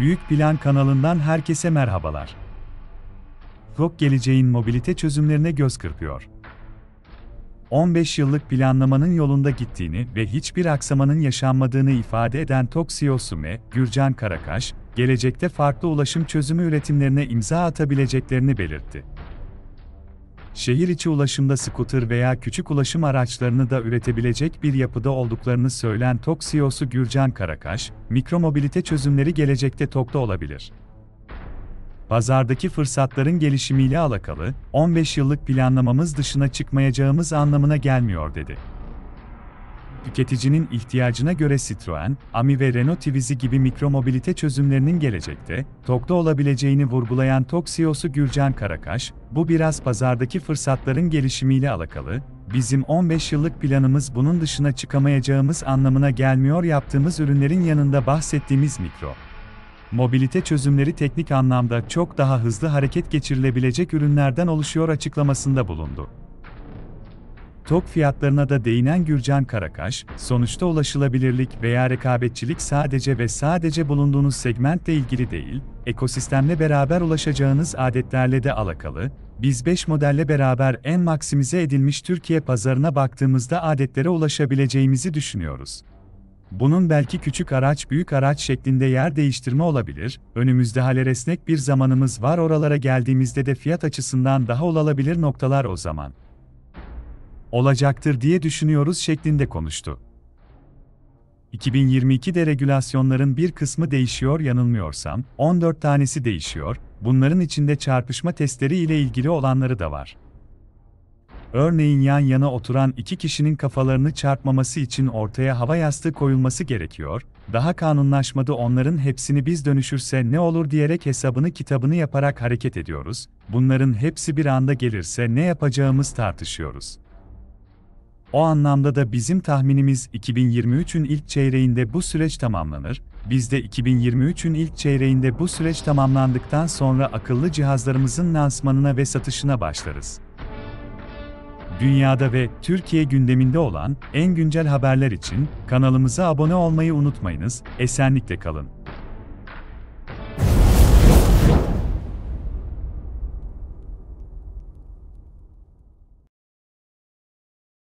Büyük Plan kanalından herkese merhabalar. GOK geleceğin mobilite çözümlerine göz kırpıyor. 15 yıllık planlamanın yolunda gittiğini ve hiçbir aksamanın yaşanmadığını ifade eden TOK CEO'su ve Gürcan Karakaş, gelecekte farklı ulaşım çözümü üretimlerine imza atabileceklerini belirtti şehir içi ulaşımda skuter veya küçük ulaşım araçlarını da üretebilecek bir yapıda olduklarını söyleyen TOK CEO'su Gürcan Karakaş, mikromobilite çözümleri gelecekte TOK'ta olabilir. Pazardaki fırsatların gelişimiyle alakalı, 15 yıllık planlamamız dışına çıkmayacağımız anlamına gelmiyor dedi tüketicinin ihtiyacına göre Citroen, Ami ve Renault Twizy gibi mikromobilite çözümlerinin gelecekte, TOK'ta olabileceğini vurgulayan TOK CEO'su Gürcan Karakaş, bu biraz pazardaki fırsatların gelişimiyle alakalı, bizim 15 yıllık planımız bunun dışına çıkamayacağımız anlamına gelmiyor yaptığımız ürünlerin yanında bahsettiğimiz mikro. Mobilite çözümleri teknik anlamda çok daha hızlı hareket geçirilebilecek ürünlerden oluşuyor açıklamasında bulundu. Tok fiyatlarına da değinen Gürcan Karakaş, sonuçta ulaşılabilirlik veya rekabetçilik sadece ve sadece bulunduğunuz segmentle ilgili değil, ekosistemle beraber ulaşacağınız adetlerle de alakalı, biz 5 modelle beraber en maksimize edilmiş Türkiye pazarına baktığımızda adetlere ulaşabileceğimizi düşünüyoruz. Bunun belki küçük araç büyük araç şeklinde yer değiştirme olabilir, önümüzde haleresnek bir zamanımız var oralara geldiğimizde de fiyat açısından daha olabilir noktalar o zaman olacaktır diye düşünüyoruz şeklinde konuştu. 2022'de regülasyonların bir kısmı değişiyor yanılmıyorsam, 14 tanesi değişiyor, bunların içinde çarpışma testleri ile ilgili olanları da var. Örneğin yan yana oturan iki kişinin kafalarını çarpmaması için ortaya hava yastığı koyulması gerekiyor, daha kanunlaşmadı onların hepsini biz dönüşürse ne olur diyerek hesabını kitabını yaparak hareket ediyoruz, bunların hepsi bir anda gelirse ne yapacağımız tartışıyoruz. O anlamda da bizim tahminimiz 2023'ün ilk çeyreğinde bu süreç tamamlanır. Biz de 2023'ün ilk çeyreğinde bu süreç tamamlandıktan sonra akıllı cihazlarımızın lansmanına ve satışına başlarız. Dünyada ve Türkiye gündeminde olan en güncel haberler için kanalımıza abone olmayı unutmayınız. Esenlikle kalın.